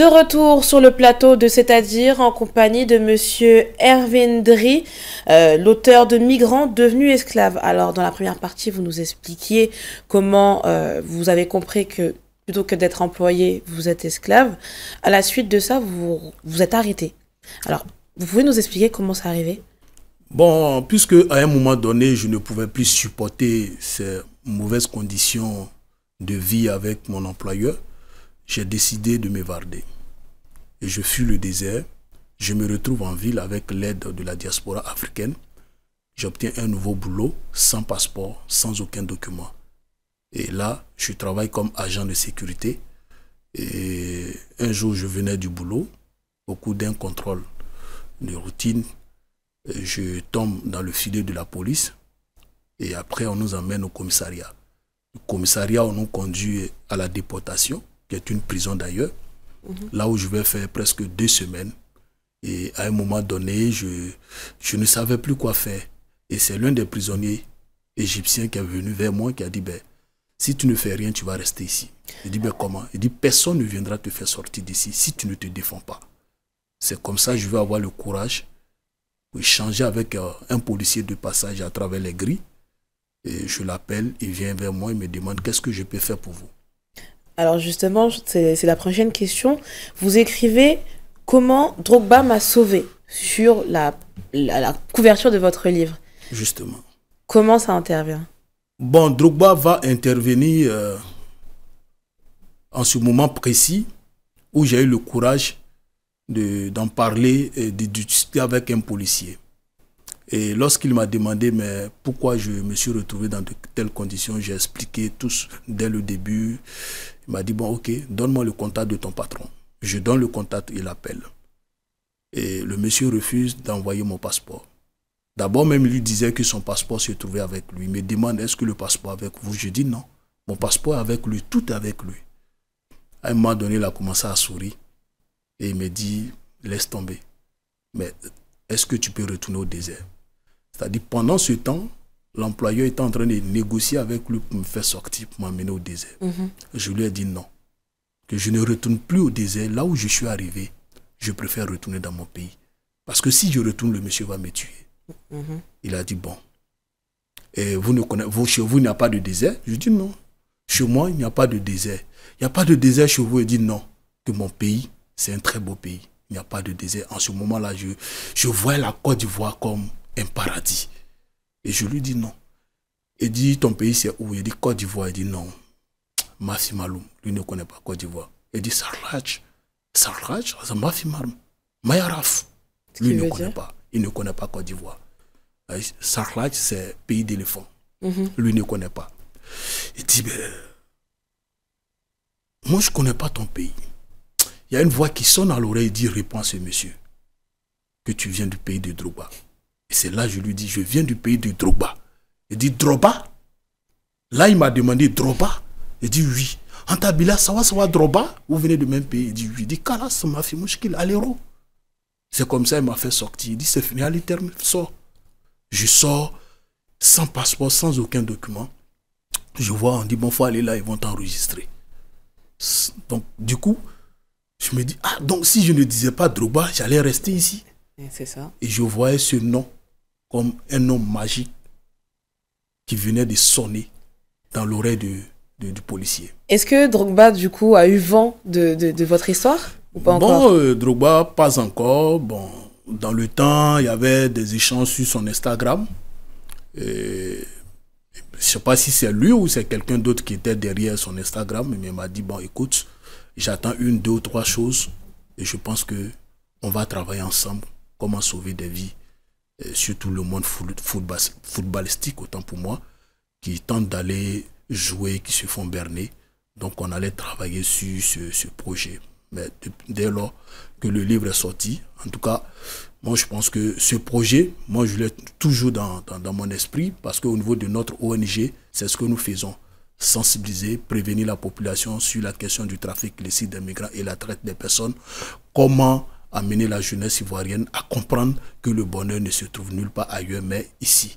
De retour sur le plateau de C'est-à-dire en compagnie de monsieur Erwin euh, l'auteur de Migrants devenus esclaves. Alors dans la première partie, vous nous expliquiez comment euh, vous avez compris que plutôt que d'être employé, vous êtes esclave. À la suite de ça, vous vous êtes arrêté. Alors, vous pouvez nous expliquer comment ça arrivé Bon, puisque à un moment donné, je ne pouvais plus supporter ces mauvaises conditions de vie avec mon employeur, j'ai décidé de m'évarder. Et je fuis le désert, je me retrouve en ville avec l'aide de la diaspora africaine. J'obtiens un nouveau boulot, sans passeport, sans aucun document. Et là, je travaille comme agent de sécurité. Et un jour, je venais du boulot, au cours d'un contrôle de routine, je tombe dans le filet de la police. Et après, on nous emmène au commissariat. Le commissariat, on nous conduit à la déportation qui est une prison d'ailleurs, là où je vais faire presque deux semaines. Et à un moment donné, je, je ne savais plus quoi faire. Et c'est l'un des prisonniers égyptiens qui est venu vers moi qui a dit, ben, si tu ne fais rien, tu vas rester ici. je dit, ben, comment Il dit, personne ne viendra te faire sortir d'ici si tu ne te défends pas. C'est comme ça que je veux avoir le courage changer avec euh, un policier de passage à travers les grilles. Et je l'appelle, il vient vers moi, il me demande, qu'est-ce que je peux faire pour vous alors justement, c'est la prochaine question. Vous écrivez comment Drogba m'a sauvé sur la, couverture de votre livre. Justement. Comment ça intervient Bon, Drogba va intervenir euh, en ce moment précis où j'ai eu le courage d'en parler et de discuter avec un policier. Et lorsqu'il m'a demandé mais pourquoi je me suis retrouvé dans de telles conditions, j'ai expliqué tout dès le début. Il m'a dit, bon, ok, donne-moi le contact de ton patron. Je donne le contact, il appelle. Et le monsieur refuse d'envoyer mon passeport. D'abord, même lui disait que son passeport se trouvait avec lui. Il me demande, est-ce que le passeport est avec vous Je dis non. Mon passeport est avec lui, tout est avec lui. À un moment donné, il a commencé à sourire. Et il me dit, laisse tomber. Mais est-ce que tu peux retourner au désert c'est-à-dire, pendant ce temps, l'employeur était en train de négocier avec lui pour me faire sortir, pour m'amener au désert. Mhm. Je lui ai dit non, que je ne retourne plus au désert. Là où je suis arrivé, je préfère retourner dans mon pays. Parce que si je retourne, le monsieur va me tuer. Mhm. Il a dit bon. Et vous ne connaissez, vous, chez vous, il n'y a pas de désert Je lui ai dit non. Chez moi, il n'y a pas de désert. Il n'y a pas de désert chez vous. Il dit non. Que mon pays, c'est un très beau pays. Il n'y a pas de désert. En ce moment-là, je, je vois la Côte d'Ivoire comme un paradis. Et je lui dis non. Il dit, ton pays c'est où Il dit Côte d'Ivoire. Il dit non. Maloum, lui ne connaît pas Côte d'Ivoire. Il dit Sarraj. Sarraj, c'est Maloum. Mayaraf. Lui ne connaît pas. Il ne connaît pas Côte d'Ivoire. Sarraj, c'est pays d'éléphants. Mhm. Lui ne connaît pas. Il dit, moi je ne connais pas ton pays. Il y a une voix qui sonne à l'oreille et dit, réponds ce monsieur que tu viens du pays de Droba. Et c'est là que je lui dis, je viens du pays de Droba Il dit, Droba Là, il m'a demandé, Droba Il dit, oui. En ça va, ça va, Droba, vous venez du même pays. Il dit, oui. Il dit, Kalas, m'a fait allait l'héros. C'est comme ça, il m'a fait sortir. Il dit, c'est fini, allez, termine, sort. Je sors sans passeport, sans aucun document. Je vois, on dit, bon, faut aller là, ils vont t'enregistrer. Donc, du coup, je me dis, ah, donc si je ne disais pas Droba, j'allais rester ici. C'est ça. Et je voyais ce nom comme un homme magique qui venait de sonner dans l'oreille du, policier. Est-ce que Drogba, du coup, a eu vent de, votre histoire ou Bon, euh, Drogba, pas encore. Bon, dans le temps, il y avait des échanges sur son Instagram. je ne sais pas si c'est lui ou c'est quelqu'un d'autre qui était derrière son Instagram, mais il m'a dit, bon, écoute, j'attends une, deux ou trois choses et je pense que on va travailler ensemble. Comment sauver des vies surtout le monde footballistique, autant pour moi, qui tentent d'aller jouer, qui se font berner. Donc on allait travailler sur ce, projet. Mais dès lors que le livre est sorti, en tout cas, moi je pense que ce projet, moi je l'ai toujours dans, dans, mon esprit, parce qu'au niveau de notre ONG, c'est ce que nous faisons. Sensibiliser, prévenir la population sur la question du trafic illicite des migrants et la traite des personnes. Comment amener la jeunesse ivoirienne à comprendre que le bonheur ne se trouve nulle part ailleurs, mais ici.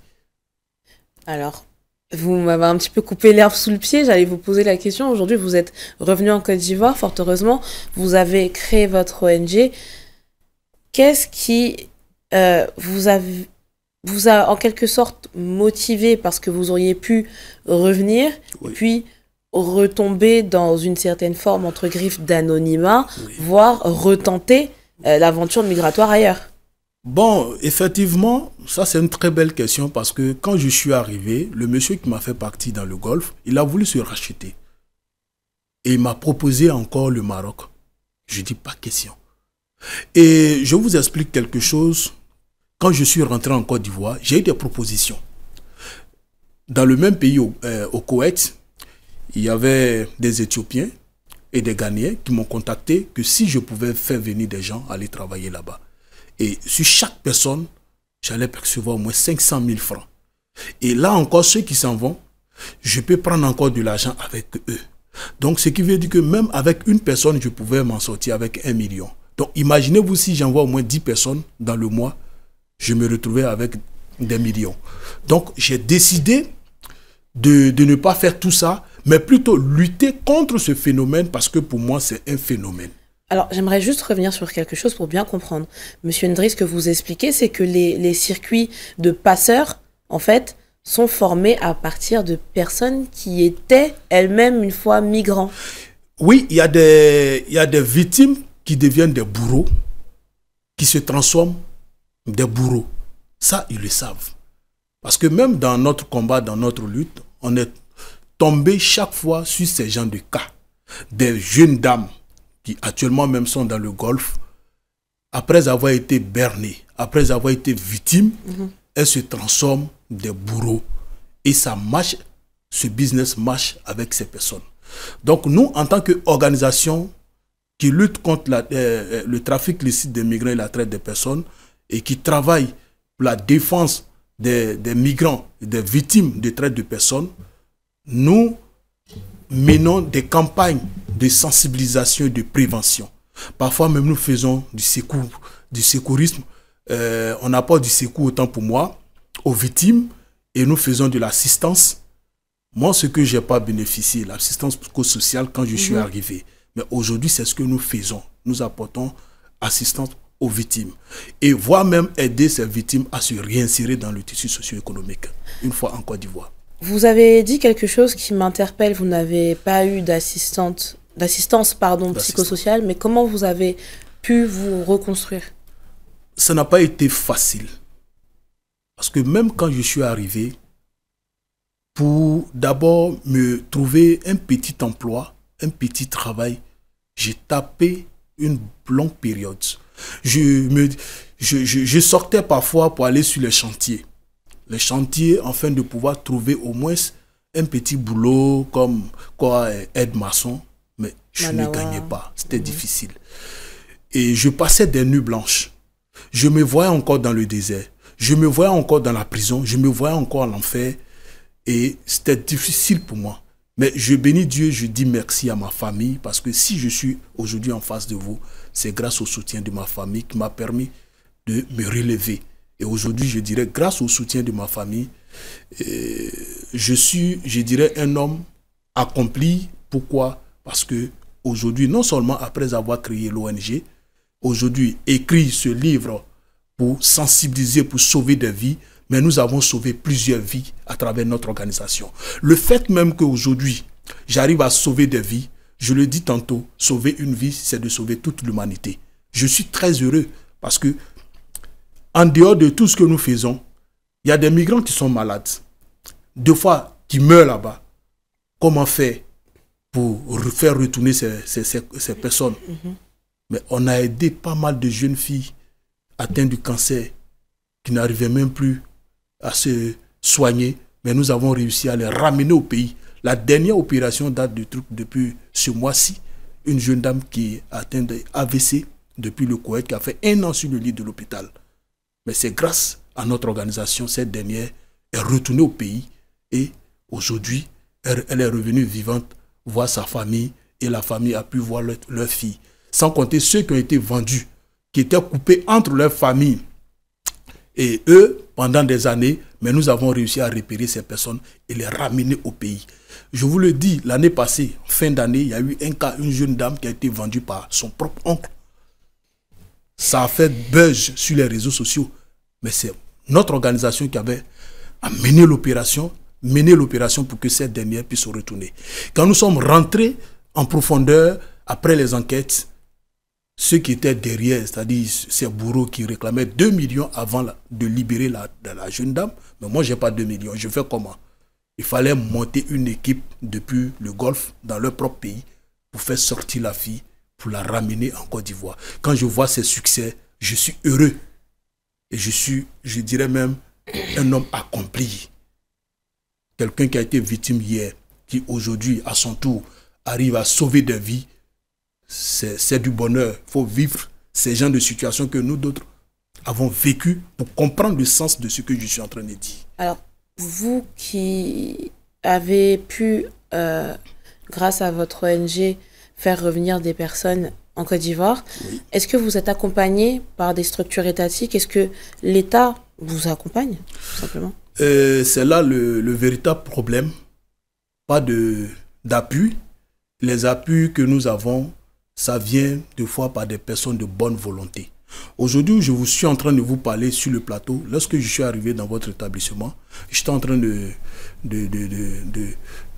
Alors, vous m'avez un petit peu coupé l'herbe sous le pied, j'allais vous poser la question. Aujourd'hui, vous êtes revenu en Côte d'Ivoire, fort heureusement. Vous avez créé votre ONG. Qu'est-ce qui euh, vous, a, vous a en quelque sorte motivé parce que vous auriez pu revenir, puis retomber dans une certaine forme entre griffes d'anonymat, voire retenter euh, l'aventure migratoire ailleurs Bon, effectivement, ça c'est une très belle question parce que quand je suis arrivé, le monsieur qui m'a fait partie dans le golfe, il a voulu se racheter. Et il m'a proposé encore le Maroc. Je dis pas question. Et je vous explique quelque chose. Quand je suis rentré en Côte d'Ivoire, j'ai eu des propositions. Dans le même pays, au, euh, au Koweït, il y avait des Éthiopiens et des gagnants qui m'ont contacté que si je pouvais faire venir des gens aller travailler là-bas. Et sur chaque personne, j'allais percevoir au moins 500 000 francs. Et là encore, ceux qui s'en vont, je peux prendre encore de l'argent avec eux. Donc, ce qui veut dire que même avec une personne, je pouvais m'en sortir avec un million. Donc, imaginez-vous si j'envoie au moins 10 personnes dans le mois, je me retrouvais avec des millions. Donc, j'ai décidé de, de ne pas faire tout ça mais plutôt lutter contre ce phénomène parce que pour moi, c'est un phénomène. Alors, j'aimerais juste revenir sur quelque chose pour bien comprendre. Monsieur Ndry, ce que vous expliquez, c'est que les, circuits de passeurs, en fait, sont formés à partir de personnes qui étaient elles-mêmes une fois migrants. Oui, il y, a des, y a des victimes qui deviennent des bourreaux, qui se transforment des bourreaux. Ça, ils le savent. Parce que même dans notre combat, dans notre lutte, on est tomber chaque fois sur ces gens de cas. Des jeunes dames qui actuellement même sont dans le golfe, après avoir été bernées, après avoir été victimes, mhm. elles se transforment des bourreaux. Et ça marche, ce business marche avec ces personnes. Donc nous, en tant qu'organisation qui lutte contre euh, euh, le trafic licite des migrants et la traite des personnes, et qui travaille pour la défense des, des migrants, des victimes de traite de personnes, nous menons des campagnes de sensibilisation et de prévention. Parfois même nous faisons du secours, du secourisme. Euh, on apporte du secours autant pour moi aux victimes et nous faisons de l'assistance. Moi, ce que n'ai pas bénéficié, l'assistance psychosociale quand je suis mhm. arrivé. Mais aujourd'hui, c'est ce que nous faisons. Nous apportons assistance aux victimes et voire même aider ces victimes à se réinsérer dans le tissu socio-économique, une fois en Côte d'Ivoire. Vous avez dit quelque chose qui m'interpelle. Vous n'avez pas eu d'assistante, d'assistance pardon psychosociale, mais comment vous avez pu vous reconstruire Ça n'a pas été facile. Parce que même quand je suis arrivé, pour d'abord me trouver un petit emploi, un petit travail, j'ai tapé une longue période. Je, me, je, je sortais parfois pour aller sur les chantiers chantier afin de pouvoir trouver au moins un petit boulot comme quoi aide-maçon, eh, mais je ne gagnais pas, c'était mhm. difficile. Et je passais des nuits blanches. Je me voyais encore dans le désert, je me voyais encore dans la prison, je me voyais encore l'enfer. et c'était difficile pour moi. Mais je bénis Dieu, je dis merci à ma famille parce que si je suis aujourd'hui en face de vous, c'est grâce au soutien de ma famille qui m'a permis de me relever. Et aujourd'hui, je dirais, grâce au soutien de ma famille, euh, je suis, je dirais, un homme accompli. Pourquoi Parce que aujourd'hui, non seulement après avoir créé l'ONG, aujourd'hui écrit ce livre pour sensibiliser, pour sauver des vies, mais nous avons sauvé plusieurs vies à travers notre organisation. Le fait même qu'aujourd'hui, j'arrive à sauver des vies, je le dis tantôt, sauver une vie, c'est de sauver toute l'humanité. Je suis très heureux parce que en dehors de tout ce que nous faisons, il y a des migrants qui sont malades. Deux fois, qui meurent là-bas. Comment faire pour faire retourner ces, personnes mm-hmm. Mais on a aidé pas mal de jeunes filles atteintes du cancer qui n'arrivaient même plus à se soigner, mais nous avons réussi à les ramener au pays. La dernière opération date de truc depuis ce mois-ci. Une jeune dame qui est atteinte d'AVC depuis le Koweït, qui a fait un an sur le lit de l'hôpital. Mais c'est grâce à notre organisation, cette dernière est retournée au pays et aujourd'hui, elle, est revenue vivante, voir sa famille et la famille a pu voir leur, leur fille. Sans compter ceux qui ont été vendus, qui étaient coupés entre leur famille et eux pendant des années, mais nous avons réussi à repérer ces personnes et les ramener au pays. Je vous le dis, l'année passée, fin d'année, il y a eu un cas, une jeune dame qui a été vendue par son propre oncle ça a fait buzz sur les réseaux sociaux. Mais c'est notre organisation qui avait amené l'opération, mené l'opération pour que cette dernière puisse se retourner. Quand nous sommes rentrés en profondeur après les enquêtes, ceux qui étaient derrière, c'est-à-dire ces bourreaux qui réclamaient 2 millions avant de libérer la, la jeune dame, mais moi, je n'ai pas 2 millions, je fais comment Il fallait monter une équipe depuis le Golfe dans leur propre pays pour faire sortir la fille pour la ramener en Côte d'Ivoire. Quand je vois ces succès, je suis heureux. Et je suis, je dirais même, un homme accompli. Quelqu'un qui a été victime hier, qui aujourd'hui, à son tour, arrive à sauver des vies, c'est du bonheur. Il faut vivre ces gens de situation que nous d'autres avons vécu pour comprendre le sens de ce que je suis en train de dire. Alors, vous qui avez pu, euh, grâce à votre ONG, faire revenir des personnes en Côte d'Ivoire. Est-ce que vous êtes accompagné par des structures étatiques Est-ce que l'État vous accompagne, simplement euh, C'est là le, véritable problème. Pas d'appui. Les appuis que nous avons, ça vient des fois par des personnes de bonne volonté. Aujourd'hui, je vous suis en train de vous parler sur le plateau. Lorsque je suis arrivé dans votre établissement, j'étais en train de, de, de,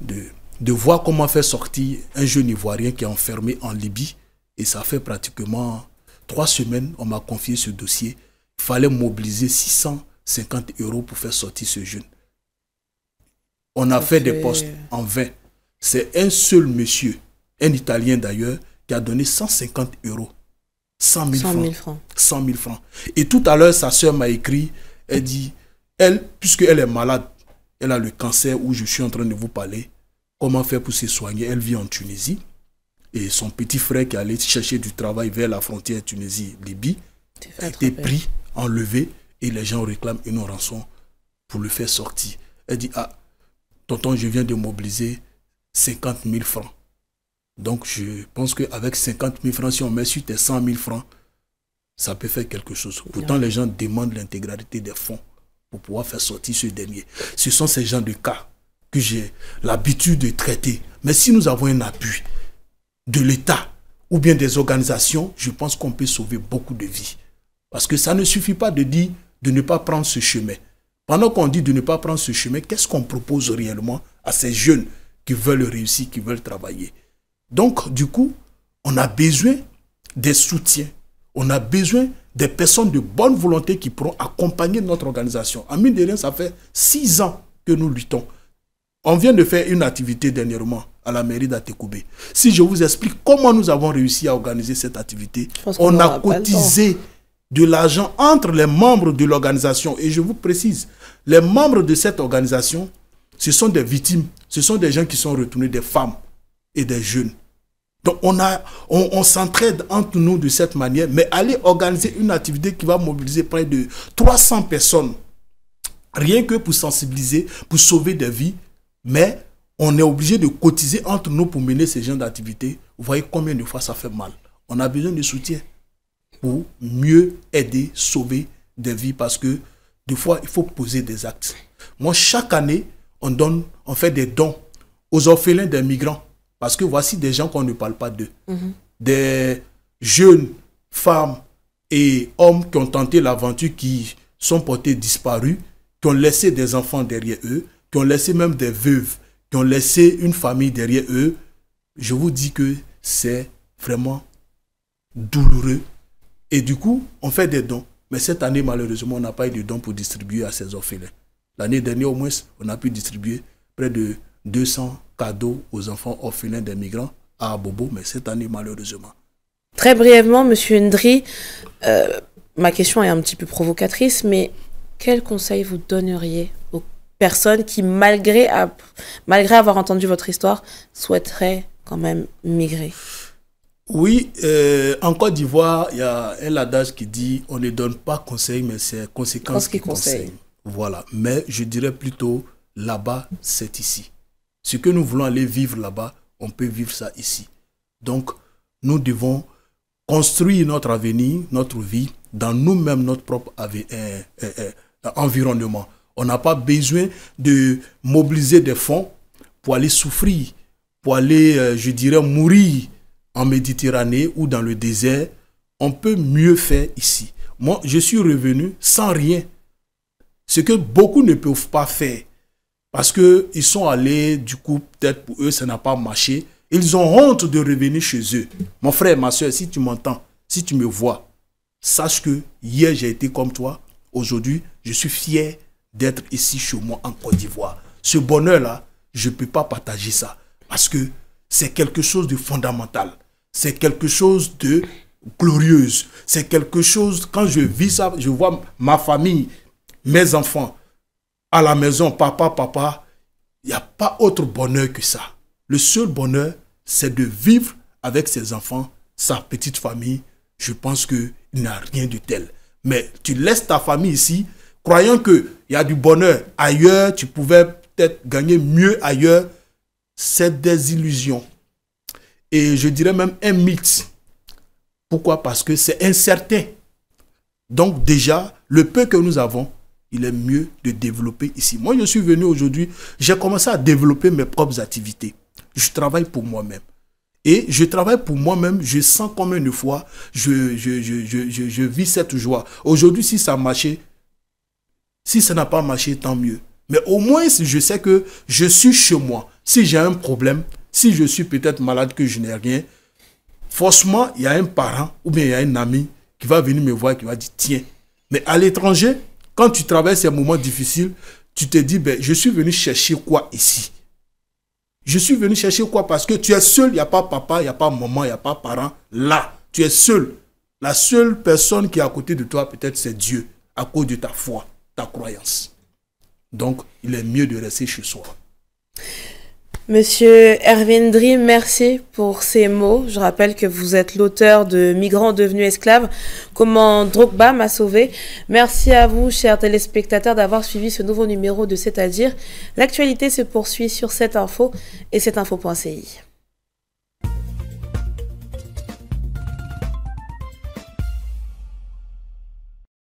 de de voir comment faire sortir un jeune Ivoirien qui est enfermé en Libye. Et ça fait pratiquement trois semaines, on m'a confié ce dossier. Il fallait mobiliser 650 euros pour faire sortir ce jeune. On a fait des postes en vain. C'est un seul monsieur, un Italien d'ailleurs, qui a donné 150 euros. 100 000, francs. 100 000 francs. Et tout à l'heure, sa soeur m'a écrit, elle dit, elle, puisqu'elle est malade, elle a le cancer où je suis en train de vous parler, Comment faire pour se soigner Elle vit en Tunisie. Et son petit frère qui allait chercher du travail vers la frontière Tunisie-Libye a été pris, enlevé, et les gens réclament une rançon pour le faire sortir. Elle dit, ah, tonton, je viens de mobiliser 50 000 francs. Donc je pense qu'avec 50 000 francs, si on met sur tes 100 000 francs, ça peut faire quelque chose. Pourtant, les gens demandent l'intégralité des fonds pour pouvoir faire sortir ce dernier. Ce sont ces gens de cas que j'ai l'habitude de traiter. Mais si nous avons un appui de l'État ou bien des organisations, je pense qu'on peut sauver beaucoup de vies. Parce que ça ne suffit pas de dire de ne pas prendre ce chemin. Pendant qu'on dit de ne pas prendre ce chemin, qu'est-ce qu'on propose réellement à ces jeunes qui veulent réussir, qui veulent travailler Donc, du coup, on a besoin des soutiens. On a besoin des personnes de bonne volonté qui pourront accompagner notre organisation. En mine de rien, ça fait six ans que nous luttons. On vient de faire une activité dernièrement à la mairie d'Atekoubé. Si je vous explique comment nous avons réussi à organiser cette activité, on a cotisé de l'argent entre les membres de l'organisation. Et je vous précise, les membres de cette organisation, ce sont des victimes, ce sont des gens qui sont retournés, des femmes et des jeunes. Donc on, a, on s'entraide entre nous de cette manière, mais aller organiser une activité qui va mobiliser près de 300 personnes, rien que pour sensibiliser, pour sauver des vies, mais on est obligé de cotiser entre nous pour mener ces gens d'activité. Vous voyez combien de fois ça fait mal. On a besoin de soutien pour mieux aider, sauver des vies parce que des fois, il faut poser des actes. Moi, chaque année, on donne, on fait des dons aux orphelins des migrants parce que voici des gens qu'on ne parle pas d'eux. Mhm. Des jeunes femmes et hommes qui ont tenté l'aventure, qui sont portés disparus, qui ont laissé des enfants derrière eux qui ont laissé même des veuves, qui ont laissé une famille derrière eux, je vous dis que c'est vraiment douloureux. Et du coup, on fait des dons. Mais cette année, malheureusement, on n'a pas eu de dons pour distribuer à ces orphelins. L'année dernière, au moins, on a pu distribuer près de 200 cadeaux aux enfants orphelins des migrants à Bobo, mais cette année, malheureusement. Très brièvement, Monsieur Ndri, euh, ma question est un petit peu provocatrice, mais quel conseil vous donneriez aux Personne qui, malgré, malgré avoir entendu votre histoire, souhaiterait quand même migrer Oui, euh, en Côte d'Ivoire, il y a un adage qui dit on ne donne pas conseil, mais c'est conséquence qui, conseille. Voilà, mais je dirais plutôt là-bas, c'est ici. Ce que nous voulons aller vivre là-bas, on peut vivre ça ici. Donc, nous devons construire notre avenir, notre vie, dans nous-mêmes, notre propre euh, euh, euh, environnement. On n'a pas besoin de mobiliser des fonds pour aller souffrir, pour aller, euh, je dirais, mourir en Méditerranée ou dans le désert. On peut mieux faire ici. Moi, je suis revenu sans rien. Ce que beaucoup ne peuvent pas faire. Parce qu'ils sont allés, du coup, peut-être pour eux, ça n'a pas marché. Ils ont honte de revenir chez eux. Mon frère, ma soeur, si tu m'entends, si tu me vois, sache que hier j'ai été comme toi. Aujourd'hui, je suis fier d'être ici chez moi en Côte d'Ivoire. Ce bonheur-là, je ne peux pas partager ça. Parce que c'est quelque chose de fondamental. C'est quelque chose de glorieuse. C'est quelque chose, quand je vis ça, je vois ma famille, mes enfants à la maison, papa, papa, il n'y a pas autre bonheur que ça. Le seul bonheur, c'est de vivre avec ses enfants, sa petite famille. Je pense qu'il n'y a rien de tel. Mais tu laisses ta famille ici, croyant qu'il y a du bonheur ailleurs, tu pouvais peut-être gagner mieux ailleurs, c'est des illusions. Et je dirais même un mythe. Pourquoi Parce que c'est incertain. Donc déjà, le peu que nous avons, il est mieux de développer ici. Moi, je suis venu aujourd'hui, j'ai commencé à développer mes propres activités. Je travaille pour moi-même. Et je travaille pour moi-même, je sens combien une fois je, je, je vis cette joie. Aujourd'hui, si ça marchait, si ça n'a pas marché, tant mieux. Mais au moins, je sais que je suis chez moi. Si j'ai un problème, si je suis peut-être malade, que je n'ai rien, forcément, il y a un parent ou bien il y a un ami qui va venir me voir, qui va dire, tiens. Mais à l'étranger, quand tu traverses ces moments difficiles, tu te dis, ben, je suis venu chercher quoi ici Je suis venu chercher quoi Parce que tu es seul, il n'y a pas papa, il n'y a pas maman, il n'y a pas parent. Là, tu es seul. La seule personne qui est à côté de toi, peut-être, c'est Dieu, à cause de ta foi ta croyance. Donc, il est mieux de rester chez soi. Monsieur Dri, merci pour ces mots. Je rappelle que vous êtes l'auteur de Migrants devenus esclaves, comment Drogba m'a sauvé. Merci à vous, chers téléspectateurs, d'avoir suivi ce nouveau numéro de C'est-à-dire. L'actualité se poursuit sur cette info et cette info.ci.